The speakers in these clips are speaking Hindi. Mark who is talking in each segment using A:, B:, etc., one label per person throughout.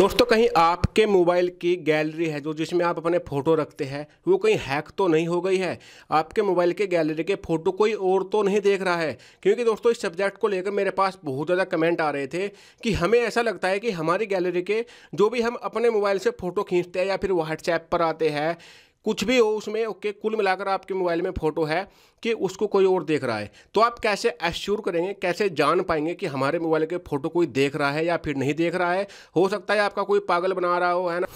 A: दोस्तों कहीं आपके मोबाइल की गैलरी है जो जिसमें आप अपने फ़ोटो रखते हैं वो कहीं हैक तो नहीं हो गई है आपके मोबाइल के गैलरी के फ़ोटो कोई और तो नहीं देख रहा है क्योंकि दोस्तों इस सब्जेक्ट को लेकर मेरे पास बहुत ज़्यादा कमेंट आ रहे थे कि हमें ऐसा लगता है कि हमारी गैलरी के जो भी हम अपने मोबाइल से फ़ोटो खींचते हैं या फिर व्हाट्सएप पर आते हैं कुछ भी हो उसमें ओके कुल मिलाकर आपके मोबाइल में फ़ोटो है कि उसको कोई और देख रहा है तो आप कैसे एश्योर करेंगे कैसे जान पाएंगे कि हमारे मोबाइल के फ़ोटो कोई देख रहा है या फिर नहीं देख रहा है हो सकता है आपका कोई पागल बना रहा हो है ना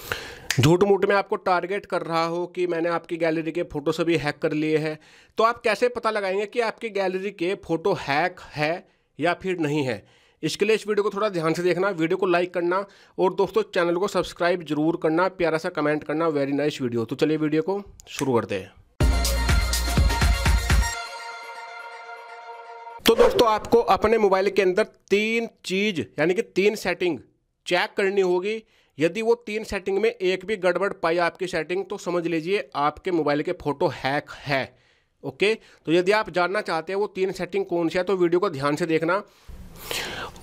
A: झूठ मूठ में आपको टारगेट कर रहा हो कि मैंने आपकी गैलरी के फ़ोटो सभी हैक कर लिए हैं तो आप कैसे पता लगाएंगे कि आपकी गैलरी के फ़ोटो हैक है या फिर नहीं है इसके लिए इस वीडियो को थोड़ा ध्यान से देखना वीडियो को लाइक करना और दोस्तों चैनल को सब्सक्राइब जरूर करना प्यारा सा कमेंट करना वेरी नाइस वीडियो तो चलिए वीडियो को शुरू करते हैं तो दोस्तों आपको अपने मोबाइल के अंदर तीन चीज़ यानी कि तीन सेटिंग चेक करनी होगी यदि वो तीन सेटिंग में एक भी गड़बड़ पाई आपकी सेटिंग तो समझ लीजिए आपके मोबाइल के फ़ोटो हैक है ओके तो यदि आप जानना चाहते हैं वो तीन सेटिंग कौन सी है तो वीडियो को ध्यान से देखना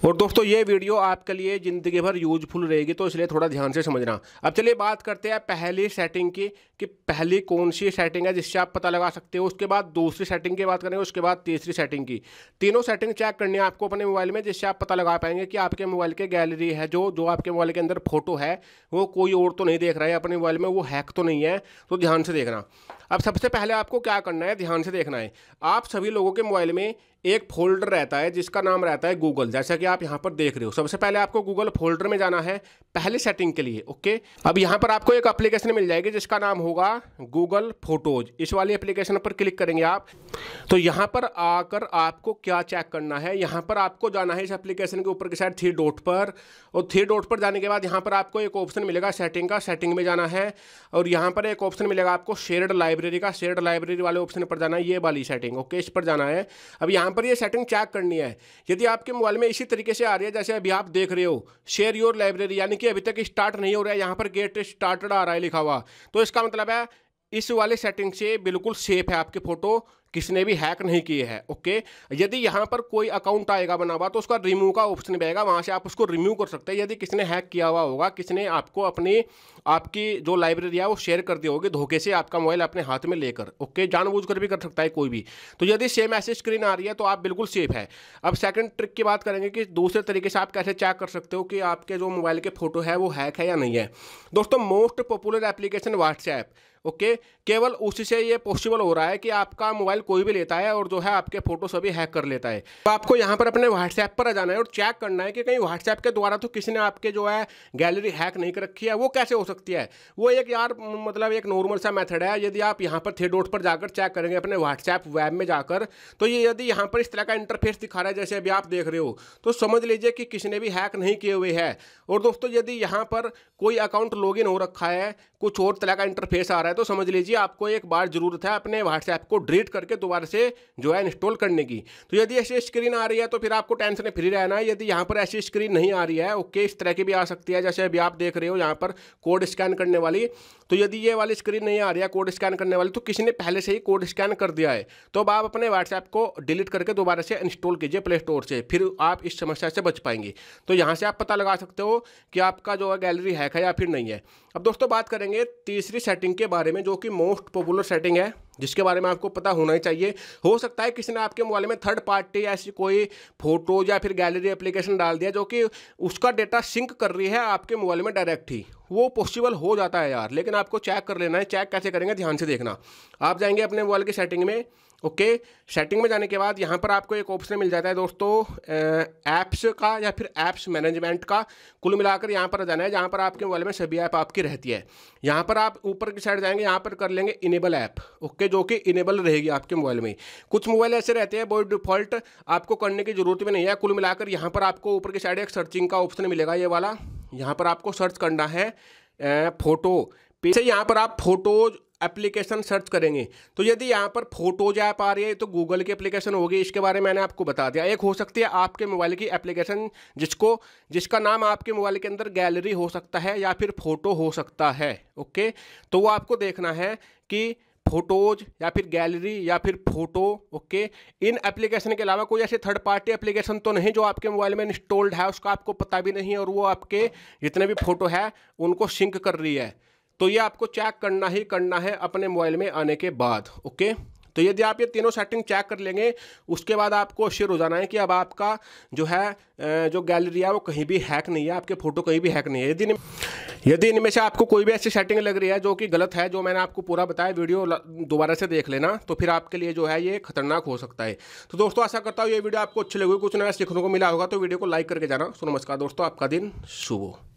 A: और दोस्तों ये वीडियो आपके लिए ज़िंदगी भर यूजफुल रहेगी तो इसलिए थोड़ा ध्यान से समझना अब चलिए बात करते हैं पहली सेटिंग की कि पहली कौन सी सेटिंग है जिससे आप पता लगा सकते हो उसके बाद दूसरी सेटिंग की बात करेंगे उसके बाद तीसरी सेटिंग की तीनों सेटिंग चेक करनी है आपको अपने मोबाइल में जिससे आप पता लगा पाएंगे कि आपके मोबाइल के गैलरी है जो जो आपके मोबाइल के अंदर फोटो है वो कोई और तो नहीं देख रहा है अपने मोबाइल में वो हैक तो नहीं है तो ध्यान से देखना अब सबसे पहले आपको क्या करना है ध्यान से देखना है आप सभी लोगों के मोबाइल में एक फोल्डर रहता है जिसका नाम रहता है गूगल जैसा कि आप यहाँ पर देख रहे हो सबसे पहले आपको गूगल फोल्डर में जाना है पहले सेटिंग के लिए ओके अब यहाँ पर आपको एक एप्लीकेशन मिल जाएगी जिसका नाम होगा गूगल फोटोज इस वाली एप्लीकेशन पर क्लिक करेंगे आप तो यहाँ पर आकर आपको क्या चेक करना है यहाँ पर आपको जाना है इस एप्लीकेशन के ऊपर के साइड थ्री डोट पर और थ्री डोट पर जाने के बाद यहाँ पर आपको एक ऑप्शन मिलेगा सेटिंग का सेटिंग में जाना है और यहाँ पर एक ऑप्शन मिलेगा आपको शेयर्ड लाइब्रेरी का शेयर्ड लाइब्रेरी वाले ऑप्शन पर जाना है ये वाली सेटिंग ओके इस पर जाना है अब यहाँ यहाँ पर ये सेटिंग चेक करनी है यदि आपके मोबाइल में इसी तरीके से आ रही है जैसे अभी आप देख रहे हो शेयर योर लाइब्रेरी यानी कि अभी तक स्टार्ट नहीं हो रहा है यहाँ पर गेट स्टार्टड आ रहा है लिखा हुआ तो इसका मतलब है इस वाले सेटिंग से बिल्कुल सेफ है आपके फ़ोटो किसी ने भी हैक नहीं किए हैं ओके यदि यहाँ पर कोई अकाउंट आएगा बना हुआ तो उसका रिमूव का ऑप्शन भी आएगा वहाँ से आप उसको रिमूव कर सकते हैं यदि किसी ने हैक किया हुआ होगा किसी ने आपको अपनी आपकी जो लाइब्रेरी है वो शेयर कर दी होगी धोखे से आपका मोबाइल अपने हाथ में लेकर ओके जानबूझकर भी कर सकता है कोई भी तो यदि सेम ऐसी स्क्रीन आ रही है तो आप बिल्कुल सेफ है अब सेकेंड ट्रिक की बात करेंगे कि दूसरे तरीके से आप कैसे चेक कर सकते हो कि आपके जो मोबाइल के फोटो है वो हैक है या नहीं है दोस्तों most popular application WhatsApp okay केवल उसी से ये पॉसिबल हो रहा है कि आपका मोबाइल मोबाइल कोई भी लेता है और जो है आपके फोटो सभी हैक कर लेता है तो आपको यहाँ पर अपने व्हाट्सएप पर आ जाना है और चेक करना है कि कहीं व्हाट्सएप के द्वारा तो किसी ने आपके जो है गैलरी हैक नहीं कर रखी है वो कैसे हो सकती है वो एक यार मतलब एक नॉर्मल सा मेथड है यदि आप यहाँ पर डोट पर जाकर चेक करेंगे अपने व्हाट्सएप वैब में जाकर तो ये यदि यहाँ पर इस तरह का इंटरफेस दिखा रहा है जैसे अभी आप देख रहे हो तो समझ लीजिए कि किसी ने भी हैक नहीं किए हुए है और दोस्तों यदि यहाँ पर कोई अकाउंट लॉग हो रखा है कुछ और तरह का इंटरफेस आ रहा है तो समझ लीजिए आपको एक बार ज़रूरत है अपने व्हाट्सएप को डिलीट करके करके दोबारा से जो है इंस्टॉल करने की तो यदि ऐसी स्क्रीन आ रही है तो फिर आपको टेंशन फ्री रहना है यदि यहाँ पर ऐसी स्क्रीन नहीं आ रही है ओके इस तरह की भी आ सकती है जैसे अभी आप देख रहे हो यहाँ पर कोड स्कैन करने वाली तो यदि ये वाली स्क्रीन नहीं आ रही है कोड स्कैन करने वाली तो किसी ने पहले से ही कोड स्कैन कर दिया है तो अब आप अपने व्हाट्सएप को डिलीट करके दोबारा से इंस्टॉल कीजिए प्ले स्टोर से फिर आप इस समस्या से बच पाएंगे तो यहाँ से आप पता लगा सकते हो कि आपका जो है गैलरी हैक है या फिर नहीं है अब दोस्तों बात करेंगे तीसरी सेटिंग के बारे में जो कि मोस्ट पॉपुलर सेटिंग है जिसके बारे में आपको पता होना ही चाहिए हो सकता है किसी ने आपके मोबाइल में थर्ड पार्टी ऐसी कोई फोटो या फिर गैलरी एप्लीकेशन डाल दिया जो कि उसका डेटा सिंक कर रही है आपके मोबाइल में डायरेक्ट ही वो पॉसिबल हो जाता है यार लेकिन आपको चेक कर लेना है चेक कैसे करेंगे ध्यान से देखना आप जाएंगे अपने मोबाइल की सेटिंग में ओके सेटिंग में जाने के बाद यहाँ पर आपको एक ऑप्शन मिल जाता है दोस्तों ऐप्स का या फिर ऐप्स मैनेजमेंट का कुल मिलाकर यहाँ पर जाना है जहाँ पर आपके मोबाइल में सभी ऐप आपकी रहती है यहाँ पर आप ऊपर की साइड जाएंगे यहाँ पर कर लेंगे इनेबल ऐप ओके जो कि इनेबल रहेगी आपके मोबाइल में कुछ मोबाइल ऐसे रहते हैं बहुत डिफॉल्ट आपको करने की जरूरत भी नहीं है कुल मिलाकर यहाँ पर आपको ऊपर की साइड एक सर्चिंग का ऑप्शन मिलेगा ये वाला यहाँ पर आपको सर्च करना है फ़ोटो पीछे यहाँ पर आप फोटोज एप्लीकेशन सर्च करेंगे तो यदि यहाँ पर फोटोज ऐप आ रही है तो गूगल की एप्लीकेशन होगी इसके बारे में मैंने आपको बता दिया एक हो सकती है आपके मोबाइल की एप्लीकेशन जिसको जिसका नाम आपके मोबाइल के अंदर गैलरी हो सकता है या फिर फोटो हो सकता है ओके तो वो आपको देखना है कि फोटोज या फिर गैलरी या फिर फोटो ओके इन एप्लीकेशन के अलावा कोई ऐसे थर्ड पार्टी एप्लीकेशन तो नहीं जो आपके मोबाइल में इंस्टॉल्ड है उसका आपको पता भी नहीं और वो आपके जितने भी फोटो है उनको सिंक कर रही है तो ये आपको चेक करना ही करना है अपने मोबाइल में आने के बाद ओके तो यदि आप ये तीनों सेटिंग चेक कर लेंगे उसके बाद आपको अश्योर हो जाना है कि अब आपका जो है जो गैलरी है वो कहीं भी हैक नहीं है आपके फोटो कहीं भी हैक नहीं है यदि यदि इनमें से आपको कोई भी ऐसी सेटिंग लग रही है जो कि गलत है जो मैंने आपको पूरा बताया वीडियो दोबारा से देख लेना तो फिर आपके लिए जो है ये खतरनाक हो सकता है तो दोस्तों आशा करता हूँ ये वीडियो आपको अच्छी लगी कुछ नया सीखने को मिला होगा तो वीडियो को लाइक करके जाना सो नमस्कार दोस्तों आपका दिन शुभ हो